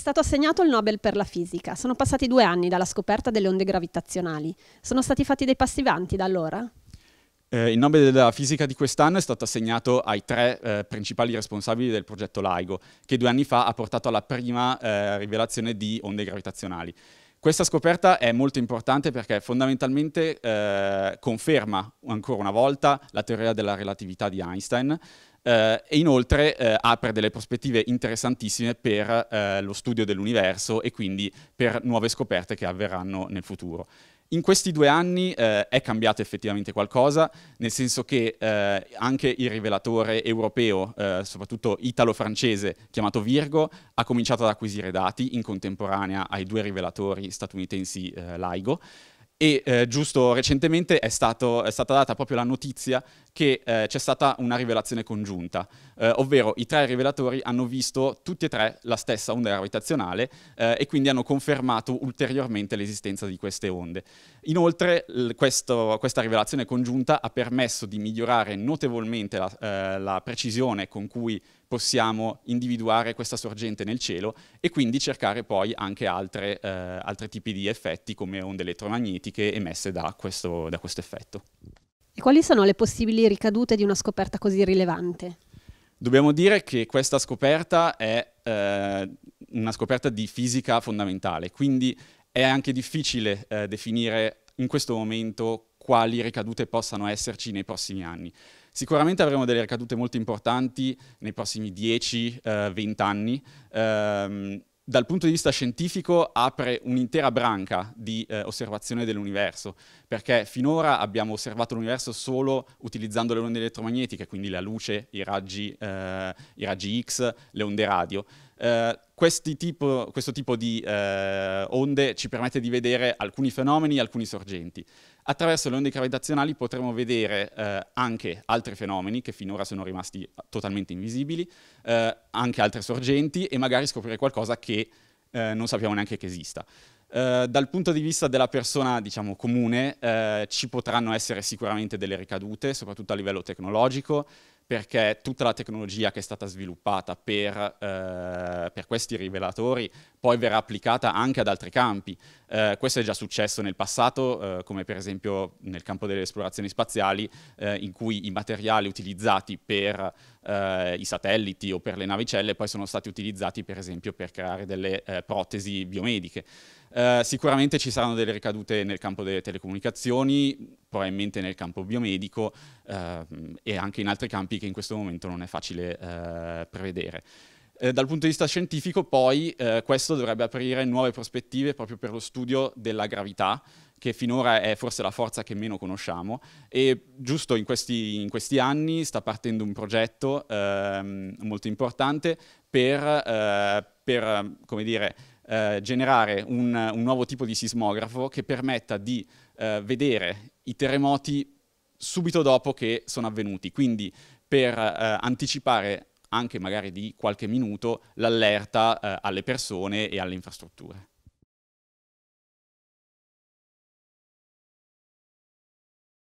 stato assegnato il Nobel per la fisica. Sono passati due anni dalla scoperta delle onde gravitazionali. Sono stati fatti dei passi avanti da allora? Eh, il Nobel della fisica di quest'anno è stato assegnato ai tre eh, principali responsabili del progetto LIGO, che due anni fa ha portato alla prima eh, rivelazione di onde gravitazionali. Questa scoperta è molto importante perché fondamentalmente eh, conferma ancora una volta la teoria della relatività di Einstein eh, e inoltre eh, apre delle prospettive interessantissime per eh, lo studio dell'universo e quindi per nuove scoperte che avverranno nel futuro. In questi due anni eh, è cambiato effettivamente qualcosa, nel senso che eh, anche il rivelatore europeo, eh, soprattutto italo-francese, chiamato Virgo, ha cominciato ad acquisire dati in contemporanea ai due rivelatori statunitensi eh, LIGO e eh, giusto recentemente è, stato, è, stata data proprio la notizia che eh, c'è stata una rivelazione congiunta, eh, ovvero i tre rivelatori hanno visto tutti e tre la stessa onda gravitazionale eh, e quindi hanno confermato ulteriormente l'esistenza di queste onde. Inoltre questo, questa rivelazione congiunta ha permesso di migliorare notevolmente la, eh, la precisione con cui possiamo individuare questa sorgente nel cielo e quindi cercare poi anche altre, eh, altri tipi di effetti come onde elettromagnetiche emesse da questo, da questo effetto. E quali sono le possibili ricadute di una scoperta così rilevante? Dobbiamo dire che questa scoperta è eh, una scoperta di fisica fondamentale, quindi è anche difficile eh, definire in questo momento quali ricadute possano esserci nei prossimi anni. Sicuramente avremo delle ricadute molto importanti nei prossimi 10-20 eh, anni. Ehm, dal punto di vista scientifico apre un'intera branca di eh, osservazione dell'universo, perché finora abbiamo osservato l'universo solo utilizzando le onde elettromagnetiche, quindi la luce, i raggi, eh, i raggi X, le onde radio. Eh, tipo, questo tipo di eh, onde ci permette di vedere alcuni fenomeni, alcuni sorgenti. Attraverso le onde gravitazionali potremo vedere eh, anche altri fenomeni che finora sono rimasti totalmente invisibili, anche altre sorgenti e magari scoprire qualcosa che non sappiamo neanche che esista. Uh, dal punto di vista della persona, diciamo, comune, uh, ci potranno essere sicuramente delle ricadute, soprattutto a livello tecnologico perché tutta la tecnologia che è stata sviluppata per, eh, per, questi rivelatori poi verrà applicata anche ad altri campi. Eh, questo è già successo nel passato, eh, come per esempio nel campo delle esplorazioni spaziali, eh, in cui i materiali utilizzati per eh, i satelliti o per le navicelle poi sono stati utilizzati per esempio per creare delle eh, protesi biomediche. sicuramente ci saranno delle ricadute nel campo delle telecomunicazioni, probabilmente nel campo biomedico eh, e anche in altri campi che in questo momento non è facile eh, prevedere. Eh, dal punto di vista scientifico poi eh, questo dovrebbe aprire nuove prospettive proprio per lo studio della gravità, che finora è forse la forza che meno conosciamo e giusto in questi, in questi anni sta partendo un progetto ehm, molto importante per, eh, per dire, eh, generare un, un, nuovo tipo di sismografo che permetta di eh, vedere i terremoti subito dopo che sono avvenuti, quindi per eh, anticipare anche magari di qualche minuto l'allerta eh, alle persone e alle infrastrutture.